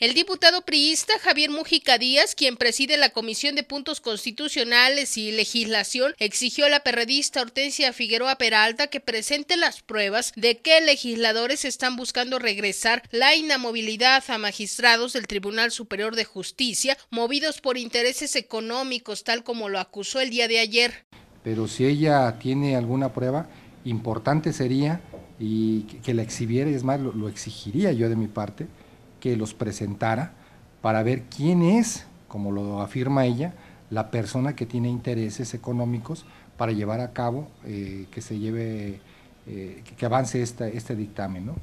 El diputado priista Javier Mujica Díaz, quien preside la Comisión de Puntos Constitucionales y Legislación, exigió a la perredista Hortensia Figueroa Peralta que presente las pruebas de que legisladores están buscando regresar la inamovilidad a magistrados del Tribunal Superior de Justicia, movidos por intereses económicos, tal como lo acusó el día de ayer. Pero si ella tiene alguna prueba, importante sería y que la exhibiera, es más, lo exigiría yo de mi parte, que los presentara para ver quién es, como lo afirma ella, la persona que tiene intereses económicos para llevar a cabo eh, que se lleve, eh, que avance este dictamen. ¿no?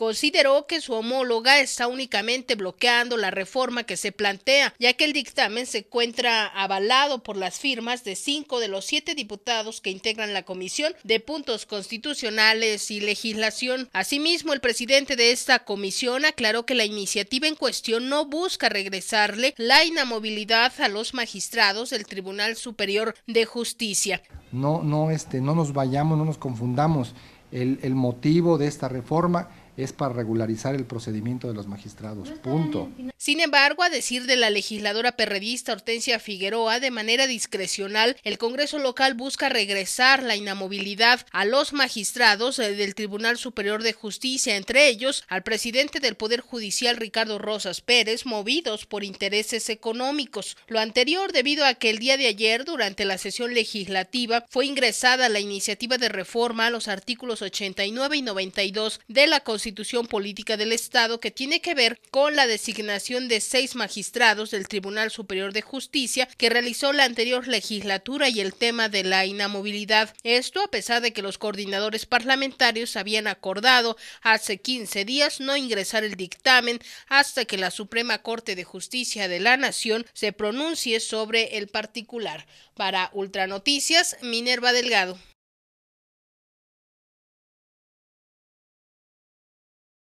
consideró que su homóloga está únicamente bloqueando la reforma que se plantea, ya que el dictamen se encuentra avalado por las firmas de cinco de los siete diputados que integran la Comisión de Puntos Constitucionales y Legislación. Asimismo, el presidente de esta comisión aclaró que la iniciativa en cuestión no busca regresarle la inamovilidad a los magistrados del Tribunal Superior de Justicia. No, no, este, no nos vayamos, no nos confundamos. El, el motivo de esta reforma es para regularizar el procedimiento de los magistrados. Punto. Sin embargo, a decir de la legisladora perredista Hortensia Figueroa, de manera discrecional, el Congreso local busca regresar la inamovilidad a los magistrados eh, del Tribunal Superior de Justicia, entre ellos al presidente del Poder Judicial Ricardo Rosas Pérez, movidos por intereses económicos. Lo anterior debido a que el día de ayer, durante la sesión legislativa, fue ingresada la iniciativa de reforma a los artículos 89 y 92 de la Constitución Política del Estado que tiene que ver con la designación de seis magistrados del Tribunal Superior de Justicia que realizó la anterior legislatura y el tema de la inamovilidad. Esto a pesar de que los coordinadores parlamentarios habían acordado hace 15 días no ingresar el dictamen hasta que la Suprema Corte de Justicia de la Nación se pronuncie sobre el particular. Para Ultranoticias, Minerva Delgado.